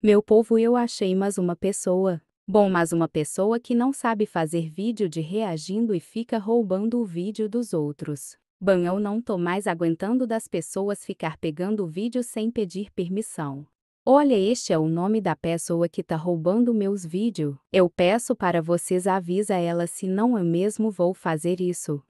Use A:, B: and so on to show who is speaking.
A: Meu povo, eu achei mais uma pessoa. Bom, mas uma pessoa que não sabe fazer vídeo de reagindo e fica roubando o vídeo dos outros. Bom, eu não tô mais aguentando das pessoas ficar pegando o vídeo sem pedir permissão. Olha, este é o nome da pessoa que tá roubando meus vídeos. Eu peço para vocês avisa ela se não eu mesmo vou fazer isso.